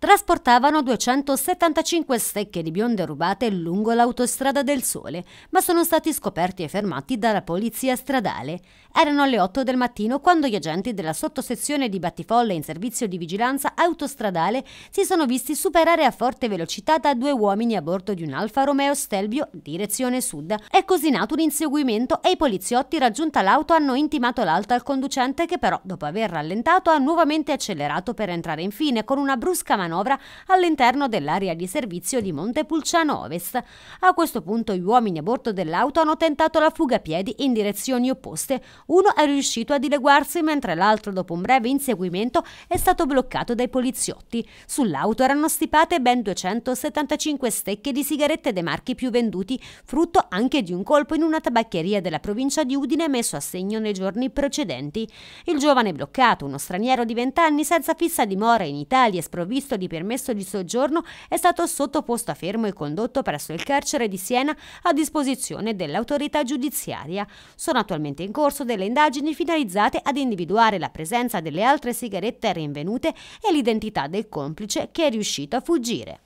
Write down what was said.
trasportavano 275 stecche di bionde rubate lungo l'autostrada del Sole, ma sono stati scoperti e fermati dalla polizia stradale. Erano le 8 del mattino quando gli agenti della sottosezione di Battifolle in servizio di vigilanza autostradale si sono visti superare a forte velocità da due uomini a bordo di un Alfa Romeo Stelvio direzione sud. È così nato un inseguimento e i poliziotti raggiunta l'auto hanno intimato l'alto al conducente che però dopo aver rallentato ha nuovamente accelerato per entrare in fine con una brusca manovra manovra all'interno dell'area di servizio di Montepulciano Ovest. A questo punto gli uomini a bordo dell'auto hanno tentato la fuga a piedi in direzioni opposte. Uno è riuscito a dileguarsi mentre l'altro dopo un breve inseguimento è stato bloccato dai poliziotti. Sull'auto erano stipate ben 275 stecche di sigarette dei marchi più venduti, frutto anche di un colpo in una tabaccheria della provincia di Udine messo a segno nei giorni precedenti. Il giovane bloccato, uno straniero di 20 anni senza fissa dimora in Italia e sprovvisto di permesso di soggiorno è stato sottoposto a fermo e condotto presso il carcere di Siena a disposizione dell'autorità giudiziaria. Sono attualmente in corso delle indagini finalizzate ad individuare la presenza delle altre sigarette rinvenute e l'identità del complice che è riuscito a fuggire.